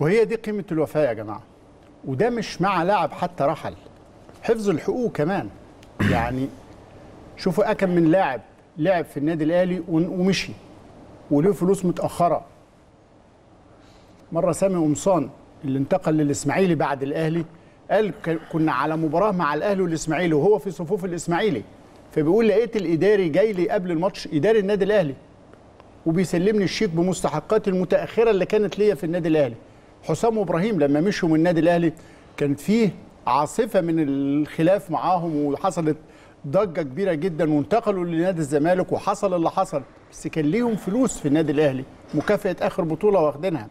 وهي دي قيمه الوفاء يا جماعه وده مش مع لاعب حتى رحل حفظ الحقوق كمان يعني شوفوا اكم من لاعب لعب في النادي الاهلي ومشي وله فلوس متاخره مره سامي قمصان اللي انتقل للاسماعيلي بعد الاهلي قال كنا على مباراه مع الاهلي والاسماعيلي وهو في صفوف الاسماعيلي فبيقول لقيت الاداري جاي لي قبل الماتش اداري النادي الاهلي وبيسلمني الشيك بمستحقاتي المتاخره اللي كانت ليا في النادي الاهلي حسام وابراهيم لما مشوا من النادي الاهلي كانت فيه عاصفه من الخلاف معاهم وحصلت ضجه كبيره جدا وانتقلوا لنادي الزمالك وحصل اللي حصل بس كان ليهم فلوس في النادي الاهلي مكافاه اخر بطوله واخدينها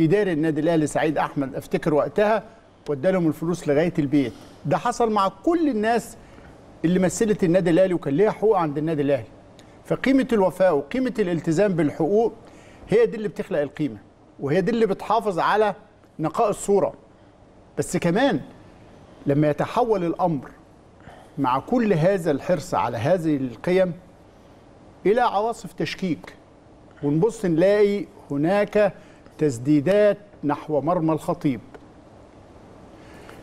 اداري النادي الاهلي سعيد احمد افتكر وقتها وادالهم الفلوس لغايه البيت ده حصل مع كل الناس اللي مثلت النادي الاهلي وكان ليها حقوق عند النادي الاهلي فقيمه الوفاء وقيمه الالتزام بالحقوق هي دي اللي بتخلق القيمه وهي دي اللي بتحافظ على نقاء الصوره بس كمان لما يتحول الامر مع كل هذا الحرص على هذه القيم الى عواصف تشكيك ونبص نلاقي هناك تسديدات نحو مرمى الخطيب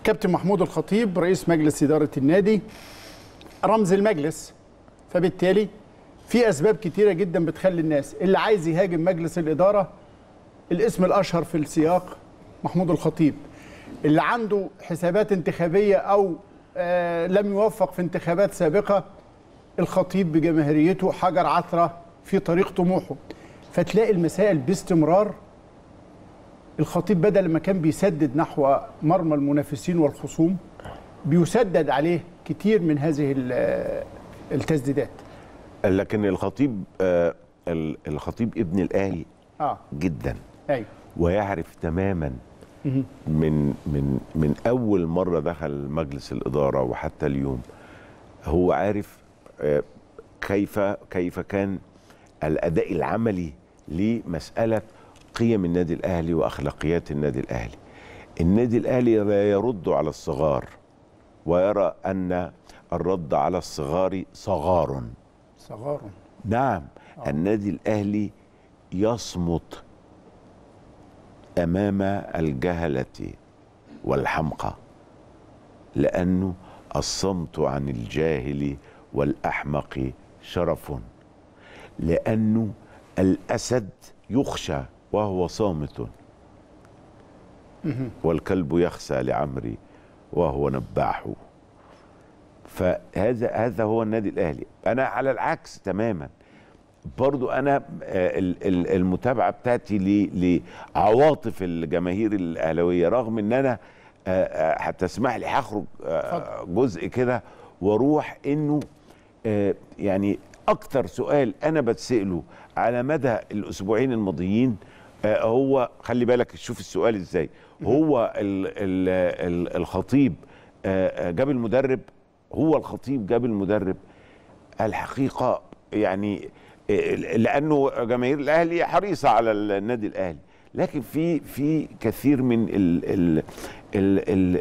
كابتن محمود الخطيب رئيس مجلس إدارة النادي رمز المجلس فبالتالي في أسباب كتيرة جدا بتخلي الناس اللي عايز يهاجم مجلس الإدارة الاسم الاشهر في السياق محمود الخطيب اللي عنده حسابات انتخابيه او آه لم يوفق في انتخابات سابقه الخطيب بجماهيريته حجر عثره في طريق طموحه فتلاقي المسائل باستمرار الخطيب بدل ما كان بيسدد نحو مرمى المنافسين والخصوم بيسدد عليه كتير من هذه آه، التسديدات لكن الخطيب آه الخطيب ابن الاهلي آه. جدا أيوة. ويعرف تماما من من من اول مره دخل مجلس الاداره وحتى اليوم هو عارف آه، كيف كيف كان الاداء العملي لمساله قيم النادي الاهلي واخلاقيات النادي الاهلي النادي الاهلي لا يرد على الصغار ويرى ان الرد على الصغار صغار صغار نعم آه. النادي الاهلي يصمت امام الجهله والحمقى لانه الصمت عن الجاهل والاحمق شرف لانه الاسد يخشى وهو صامت والكلب يخسى لعمري وهو نباح فهذا هذا هو النادي الاهلي انا على العكس تماما برضو انا آه، المتابعه بتاعتي لعواطف الجماهير الاهلاويه رغم ان انا هتسمح آه، آه، لي هخرج جزء كده واروح انه يعني اكتر سؤال انا بتساله على مدى الاسبوعين الماضيين هو خلي بالك شوف السؤال ازاي هو الـ الـ الـ الخطيب جاب المدرب هو الخطيب جاب المدرب الحقيقه يعني لانه جماهير الاهلي حريصه على النادي الاهلي لكن في في كثير من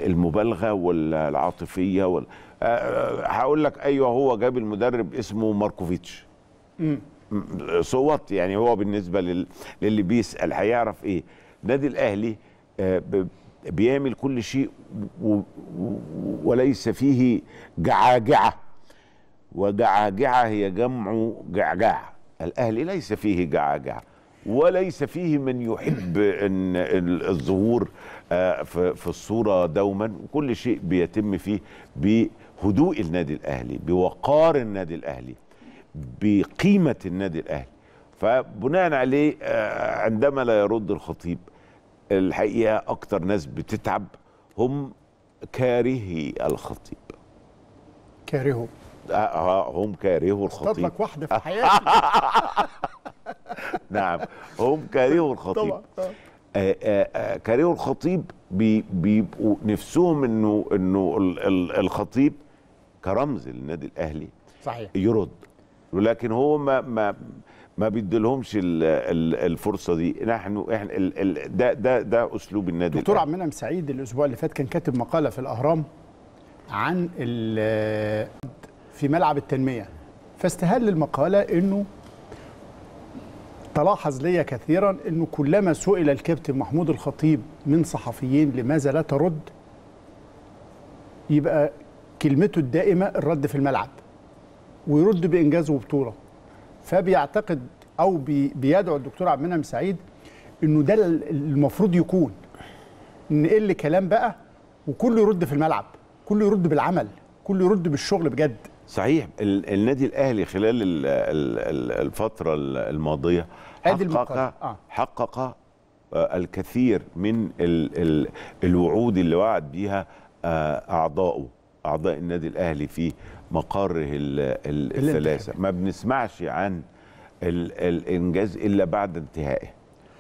المبالغه والعاطفيه آه، آه، هقول لك ايوه هو جاب المدرب اسمه ماركوفيتش صوت يعني هو بالنسبه للي بيسال هيعرف ايه النادي الاهلي آه، بيعمل كل شيء وليس فيه جعاجعه وجعجعة هي جمع جعجعة الأهل ليس فيه جعجعة وليس فيه من يحب ان الظهور آه، في الصوره دوما وكل شيء بيتم فيه بهدوء النادي الاهلي بوقار النادي الاهلي بقيمه النادي الاهلي فبناء عليه آه، عندما لا يرد الخطيب الحقيقه اكتر ناس بتتعب هم كارهي الخطيب كارهه هم كارهوا الخطيب تطلق واحده في حياتي نعم هم كارهوا الخطيب طبعا آه، آه، آه، كارهوا الخطيب بيبقوا نفسهم انه انه الخطيب كرمز للنادي الاهلي صحيح يرد ولكن هو ما ما ما بيديلهمش الفرصه دي نحن احنا ده ده ده اسلوب النادي دكتور عبد المنعم سعيد الاسبوع اللي فات كان كاتب مقاله في الاهرام عن في ملعب التنمية فاستهل المقالة أنه تلاحظ لي كثيرا أنه كلما سئل الكابتن محمود الخطيب من صحفيين لماذا لا ترد يبقى كلمته الدائمة الرد في الملعب ويرد بإنجاز وبطولة فبيعتقد أو بيدعو الدكتور عبد المنعم سعيد أنه ده المفروض يكون نقل إيه كلام بقى وكله يرد في الملعب كله يرد بالعمل كله يرد بالشغل بجد صحيح النادي الاهلي خلال الفتره الماضيه حقق آه. حقق آه، الكثير من الوعود اللي وعد بيها آه، اعضائه اعضاء النادي الاهلي في مقره الثلاثه ما بنسمعش عن الانجاز الا بعد انتهائه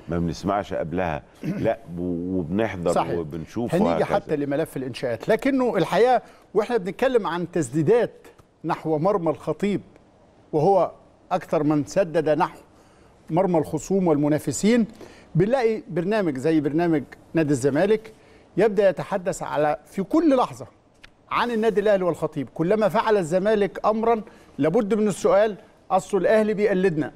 ما بنسمعش قبلها لا وبنحضر صحيح. وبنشوف هنيجي حتى لملف الانشاءات لكنه الحقيقه واحنا بنتكلم عن تسديدات نحو مرمى الخطيب وهو أكثر من سدد نحو مرمى الخصوم والمنافسين بنلاقي برنامج زي برنامج نادي الزمالك يبدأ يتحدث على في كل لحظة عن النادي الأهلي والخطيب كلما فعل الزمالك أمرا لابد من السؤال أصل الأهلي بيقلدنا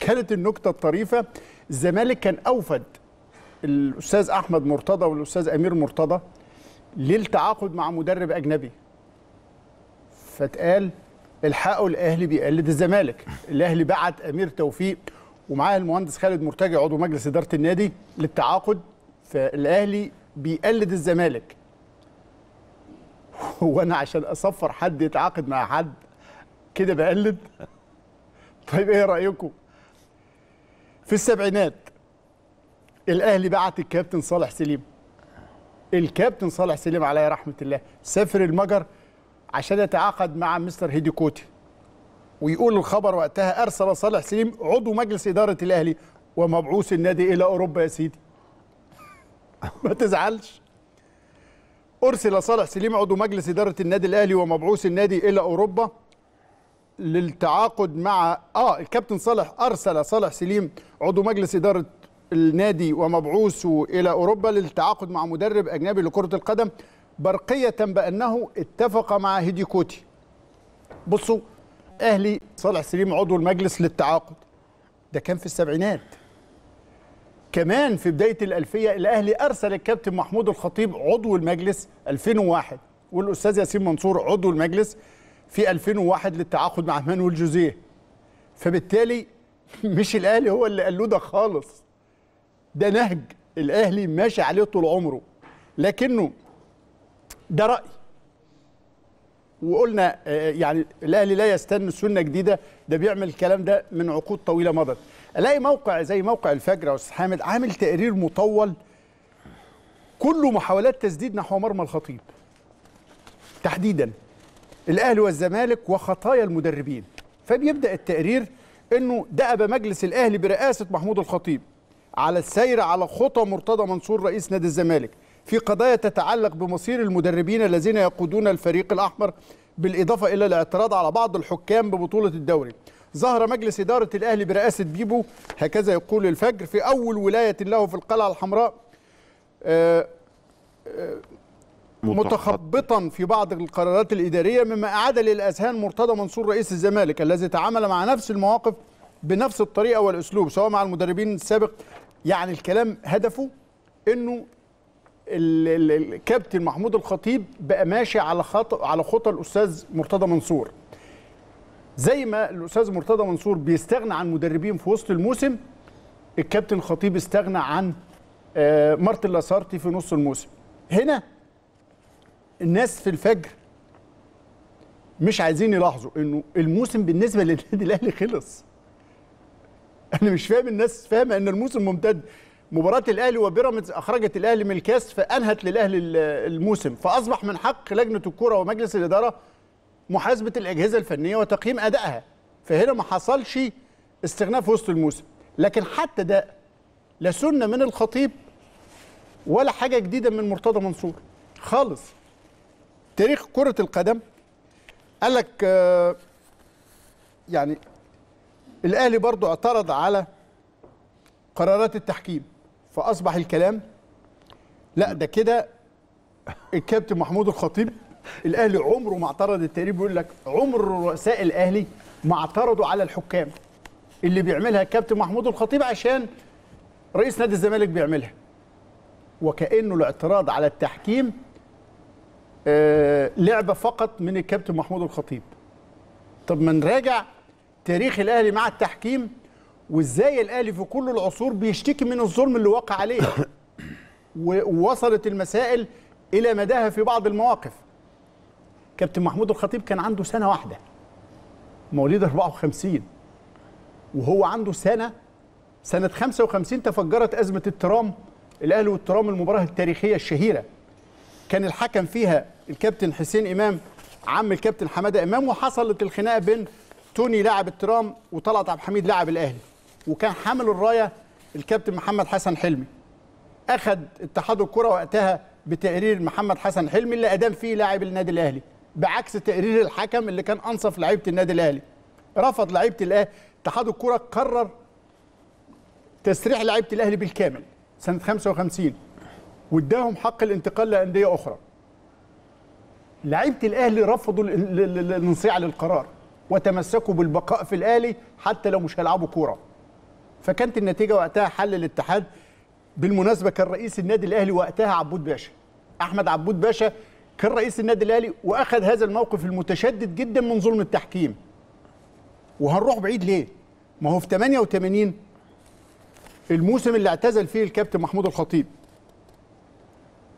كانت النكتة الطريفة الزمالك كان أوفد الأستاذ أحمد مرتضى والأستاذ أمير مرتضى للتعاقد مع مدرب أجنبي فتقال الحقوا الاهلي بيقلد الزمالك الاهلي بعت امير توفيق ومعاه المهندس خالد مرتجع عضو مجلس اداره النادي للتعاقد فالاهلي بيقلد الزمالك هو انا عشان اصفر حد يتعاقد مع حد كده بقلد طيب ايه رايكم في السبعينات الاهلي بعت الكابتن صالح سليم الكابتن صالح سليم عليه رحمه الله سافر المجر عشان يتعاقد مع مستر هيدي كوتي ويقول الخبر وقتها ارسل صالح سليم عضو مجلس اداره الاهلي ومبعوث النادي الى اوروبا يا سيدي ما تزعلش ارسل صالح سليم عضو مجلس اداره النادي الاهلي ومبعوث النادي الى اوروبا للتعاقد مع اه الكابتن صالح ارسل صالح سليم عضو مجلس اداره النادي ومبعوثه الى اوروبا للتعاقد مع مدرب اجنبي لكره القدم برقية بأنه اتفق مع هيدي كوتي بصوا أهلي صالح سليم عضو المجلس للتعاقد ده كان في السبعينات كمان في بداية الألفية الأهلي أرسل الكابتن محمود الخطيب عضو المجلس 2001 والأستاذ ياسين منصور عضو المجلس في 2001 للتعاقد مع مانويل جوزيه فبالتالي مش الأهلي هو اللي قال له ده خالص ده نهج الأهلي ماشي عليه طول عمره لكنه ده رأي وقلنا آه، آه، يعني الاهلي لا يستنى سنه جديده ده بيعمل الكلام ده من عقود طويله مضت الاقي موقع زي موقع الفجر يا استاذ حامد عامل تقرير مطول كله محاولات تسديد نحو مرمى الخطيب تحديدا الاهلي والزمالك وخطايا المدربين فبيبدا التقرير انه دأب مجلس الاهلي برئاسه محمود الخطيب على السير على خطى مرتضى منصور رئيس نادي الزمالك في قضايا تتعلق بمصير المدربين الذين يقودون الفريق الأحمر بالإضافة إلى الاعتراض على بعض الحكام ببطولة الدوري ظهر مجلس إدارة الأهلي برئاسة بيبو هكذا يقول الفجر في أول ولاية له في القلعة الحمراء آه، آه، متخبطا في بعض القرارات الإدارية مما أعاد للأذهان مرتضى منصور رئيس الزمالك الذي تعامل مع نفس المواقف بنفس الطريقة والأسلوب سواء مع المدربين السابق يعني الكلام هدفه أنه الكابتن محمود الخطيب بقى ماشي على خط على خطى الاستاذ مرتضى منصور زي ما الاستاذ مرتضى منصور بيستغنى عن مدربين في وسط الموسم الكابتن الخطيب استغنى عن آه، مارتن لاسارتي في نص الموسم هنا الناس في الفجر مش عايزين يلاحظوا انه الموسم بالنسبه للنادي الاهلي خلص انا مش فاهم الناس فاهمه ان الموسم ممتد مباراه الاهلي وبيراميدز اخرجت الاهلي من الكاس فانهت للاهلي الموسم فاصبح من حق لجنه الكوره ومجلس الاداره محاسبه الاجهزه الفنيه وتقييم ادائها فهنا ما حصلش استغناء في وسط الموسم لكن حتى ده لا سنه من الخطيب ولا حاجه جديده من مرتضى منصور خالص تاريخ كره القدم قال لك آه، يعني الاهلي برضو اعترض على قرارات التحكيم فاصبح الكلام لا ده كده الكابتن محمود الخطيب الاهلي عمره ما اعترض التقرير بيقول لك عمر رؤساء الاهلي ما اعترضوا على الحكام اللي بيعملها الكابتن محمود الخطيب عشان رئيس نادي الزمالك بيعملها وكانه الاعتراض على التحكيم آه، لعبه فقط من الكابتن محمود الخطيب طب ما نراجع تاريخ الاهلي مع التحكيم وازاي الاهلي في كل العصور بيشتكي من الظلم اللي وقع عليه ووصلت المسائل الى مداها في بعض المواقف كابتن محمود الخطيب كان عنده سنه واحده مواليد 54 وهو عنده سنه سنه 55 تفجرت ازمه الترام الاهلي والترام المباراه التاريخيه الشهيره كان الحكم فيها الكابتن حسين امام عم الكابتن حماده امام وحصلت الخناقه بين توني لاعب الترام وطلعت عبد الحميد لاعب الاهلي وكان حامل الرايه الكابتن محمد حسن حلمي اخذ اتحاد الكره وقتها بتقرير محمد حسن حلمي اللي ادام فيه لاعب النادي الاهلي بعكس تقرير الحكم اللي كان انصف لعيبه النادي الاهلي رفض لعيبه الاهلي اتحاد الكره قرر تسريح لعيبه الاهلي بالكامل سنه 55 واداهم حق الانتقال لانديه اخرى لعيبه الاهلي رفضوا الانصياع للقرار وتمسكوا بالبقاء في الاهلي حتى لو مش هيلعبوا كوره فكانت النتيجه وقتها حل الاتحاد بالمناسبه كان رئيس النادي الاهلي وقتها عبود باشا احمد عبود باشا كان رئيس النادي الاهلي واخذ هذا الموقف المتشدد جدا من ظلم التحكيم وهنروح بعيد ليه ما هو في 88 الموسم اللي اعتزل فيه الكابتن محمود الخطيب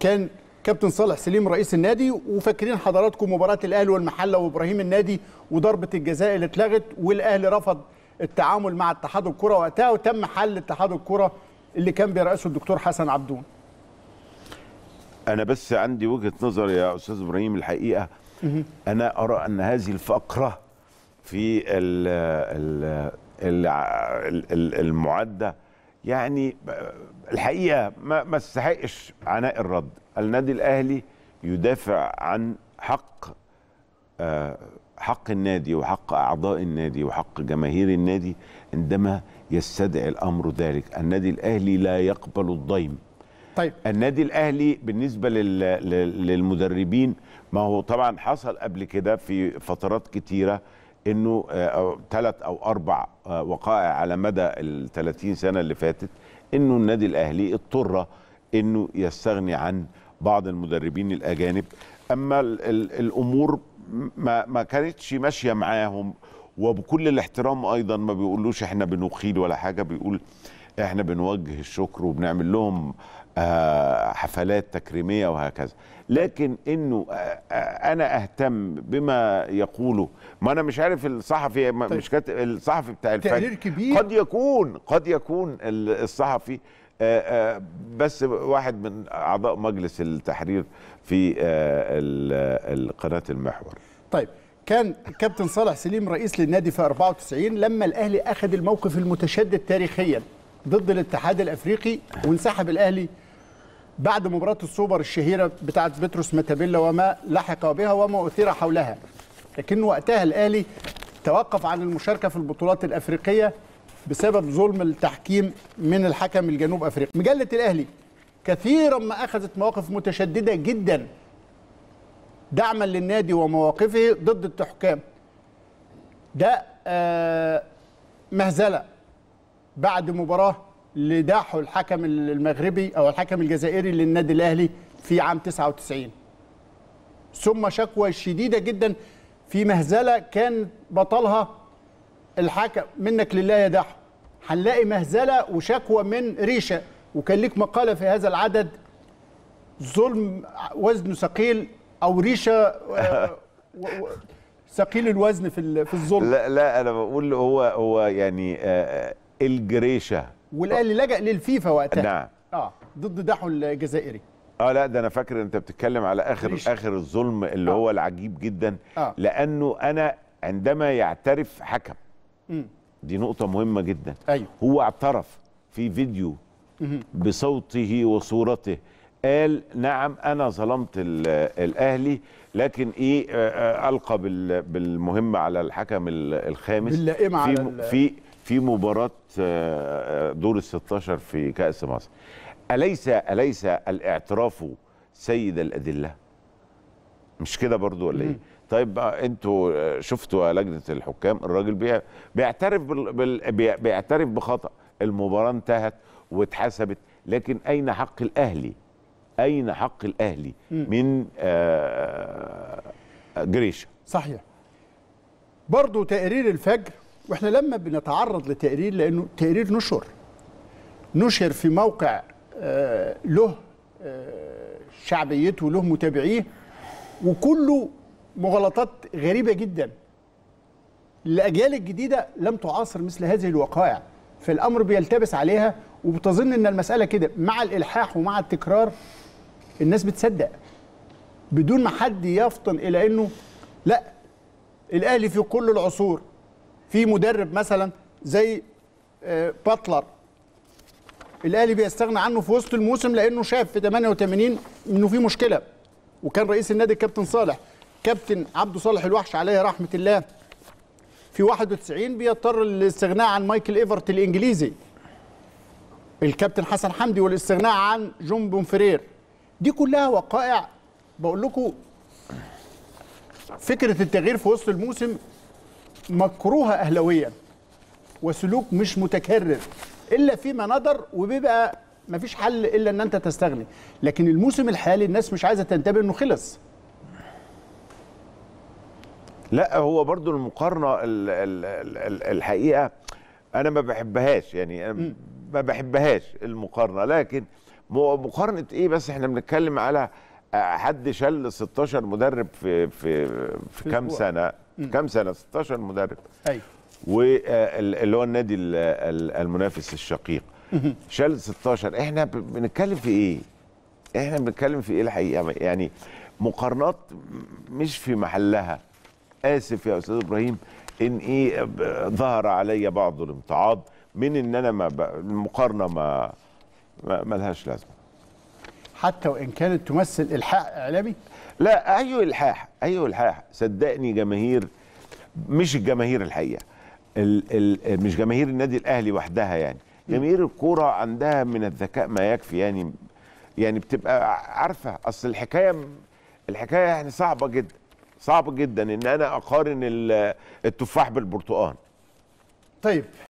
كان كابتن صالح سليم رئيس النادي وفاكرين حضراتكم مباراه الاهلي والمحله وابراهيم النادي وضربه الجزاء اللي اتلغت والاهلي رفض التعامل مع اتحاد الكره وقتها وتم حل اتحاد الكره اللي كان بيرأسه الدكتور حسن عبدون انا بس عندي وجهه نظر يا استاذ ابراهيم الحقيقه انا ارى ان هذه الفقره في المعدة يعني الحقيقة ما ما استحقش عناء الرد النادي الأهلي يدافع عن حق آه، حق النادي وحق أعضاء النادي وحق جماهير النادي عندما يستدعي الأمر ذلك النادي الأهلي لا يقبل الضيم طيب النادي الاهلي بالنسبه للمدربين ما هو طبعا حصل قبل كده في فترات كتيره انه ثلاث آه، او اربع آه، وقائع على مدى ال 30 سنه اللي فاتت انه النادي الاهلي اضطر انه يستغني عن بعض المدربين الاجانب اما الامور ما ما كانتش ماشيه معاهم وبكل الاحترام ايضا ما بيقولوش احنا بنقيل ولا حاجه بيقول احنا بنوجه الشكر وبنعمل لهم آه، حفلات تكريميه وهكذا لكن انه آه، آه، انا اهتم بما يقوله ما انا مش عارف الصحفي طيب. مش كاتب الصحفي بتاع الفجر كبير قد يكون قد يكون الصحفي بس واحد من اعضاء مجلس التحرير في آه، قناه المحور طيب كان كابتن صالح سليم رئيس للنادي في 94 لما الاهلي اخذ الموقف المتشدد تاريخيا ضد الاتحاد الافريقي وانسحب الاهلي بعد مباراه السوبر الشهيره بتاعه بتروس ماتابيلا وما لحق بها وما اثير حولها لكن وقتها الاهلي توقف عن المشاركه في البطولات الافريقيه بسبب ظلم التحكيم من الحكم الجنوب افريقي مجله الاهلي كثيرا ما أخذت مواقف متشددة جدا دعما للنادي ومواقفه ضد الحكام ده آه، مهزلة بعد مباراة لداحه الحكم المغربي أو الحكم الجزائري للنادي الأهلي في عام 99 ثم شكوى شديدة جدا في مهزلة كان بطلها الحكم منك لله يا دحو هنلاقي مهزلة وشكوى من ريشة وكان ليك مقالة في هذا العدد ظلم وزنه ثقيل أو ريشة آه، ثقيل الوزن في في الظلم لا لا أنا بقول هو هو يعني آه، الجريشة والأهلي لجأ للفيفا وقتها نعم اه ضد دحو الجزائري اه لا ده انا فاكر انت بتتكلم على اخر ريش. اخر الظلم اللي آه. هو العجيب جدا آه. لانه انا عندما يعترف حكم م. دي نقطة مهمة جدا أيوه. هو اعترف في فيديو بصوته وصورته قال نعم انا ظلمت الاهلي لكن ايه القى بالمهمه على الحكم الخامس في في في مباراه دور ال 16 في كاس مصر اليس اليس الاعتراف سيد الادله مش كده برضو ولا ايه طيب آه، انتوا آه، شفتوا لجنه الحكام الراجل بيعترف بيعترف بخطا المباراه انتهت واتحسبت لكن أين حق الأهلي أين حق الأهلي م. من آه، جريش صحيح برضو تقرير الفجر واحنا لما بنتعرض لتقرير لانه تقرير نشر نشر في موقع آه، له آه، شعبيته له متابعيه وكله مغالطات غريبه جدا الاجيال الجديده لم تعاصر مثل هذه الوقائع فالامر بيلتبس عليها وبتظن ان المساله كده مع الالحاح ومع التكرار الناس بتصدق بدون ما حد يفطن الى انه لا الاهلي في كل العصور في مدرب مثلا زي آه، باتلر الاهلي بيستغنى عنه في وسط الموسم لانه شاف في 88 انه في مشكله وكان رئيس النادي الكابتن صالح كابتن عبده صالح الوحش عليه رحمه الله في 91 بيضطر للاستغناء عن مايكل ايفرت الانجليزي الكابتن حسن حمدي والاستغناء عن جون بونفرير دي كلها وقائع بقول لكم فكره التغيير في وسط الموسم مكروهه اهلاويا وسلوك مش متكرر الا فيما ندر وبيبقى مفيش حل الا ان انت تستغني لكن الموسم الحالي الناس مش عايزه تنتبه انه خلص لا هو برضو المقارنه الحقيقه انا ما بحبهاش يعني أنا ما بحبهاش المقارنه لكن مقارنه ايه بس احنا بنتكلم على آه، حد شل 16 مدرب في في في كام سنه في كام سنه 16 مدرب ايوه واللي آه، هو النادي المنافس الشقيق شال 16 احنا بنتكلم في ايه احنا بنتكلم في ايه الحقيقه يعني،, يعني مقارنات مش في محلها اسف يا استاذ ابراهيم ان ايه ظهر علي بعض الامتعاض من ان انا ما ب... المقارنه ما, ما لهاش لازمه حتى وان كانت تمثل الحاح اعلامي لا اي أيوة الحاح اي أيوة الحاح صدقني جماهير مش الجماهير الحقيقه ال... مش جماهير النادي الاهلي وحدها يعني جماهير الكوره عندها من الذكاء ما يكفي يعني يعني بتبقى عارفه اصل الحكايه الحكايه يعني صعبه جدا صعب جدا ان انا اقارن التفاح بالبرتقال طيب